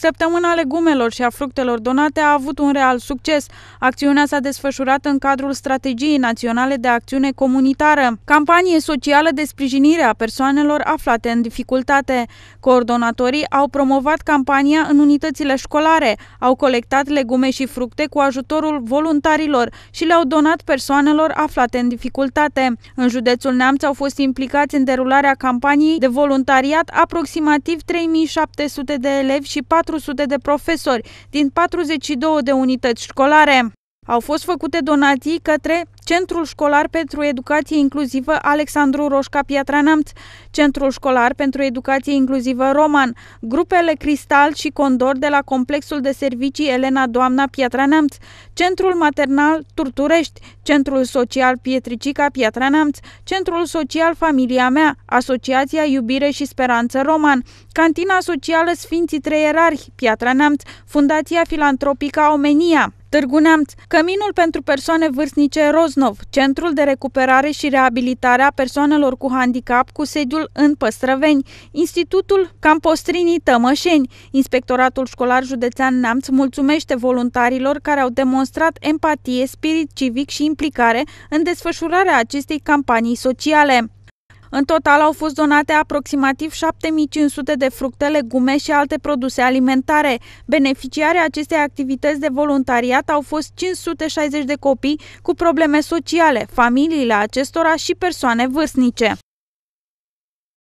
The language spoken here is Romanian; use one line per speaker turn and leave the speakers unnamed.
Săptămâna legumelor și a fructelor donate a avut un real succes. Acțiunea s-a desfășurat în cadrul Strategiei Naționale de Acțiune Comunitară, campanie socială de sprijinire a persoanelor aflate în dificultate. Coordonatorii au promovat campania în unitățile școlare, au colectat legume și fructe cu ajutorul voluntarilor și le-au donat persoanelor aflate în dificultate. În județul Neamț au fost implicați în derularea campaniei de voluntariat aproximativ 3700 de elevi și 4 400 de profesori din 42 de unități școlare. Au fost făcute donații către Centrul Școlar pentru Educație Inclusivă Alexandru Roșca Piatra Neamț, Centrul Școlar pentru Educație Inclusivă Roman, grupele Cristal și Condor de la Complexul de Servicii Elena Doamna Piatra Neamț, Centrul Maternal Turturești, Centrul Social Pietricica Piatra Neamț, Centrul Social Familia Mea, Asociația Iubire și Speranță Roman, Cantina Socială Sfinții Trei Erarhi, Piatra Neamț, Fundația Filantropica Omenia. Târgu Neamț, Căminul pentru persoane vârstnice Roznov, Centrul de recuperare și reabilitare a persoanelor cu handicap cu sediul în Păstrăveni, Institutul Campostrinii Tămășeni, Inspectoratul Școlar Județean Neamț mulțumește voluntarilor care au demonstrat empatie, spirit civic și implicare în desfășurarea acestei campanii sociale. În total au fost donate aproximativ 7500 de fructe, legume și alte produse alimentare. Beneficiarii acestei activități de voluntariat au fost 560 de copii cu probleme sociale, familiile acestora și persoane vârstnice.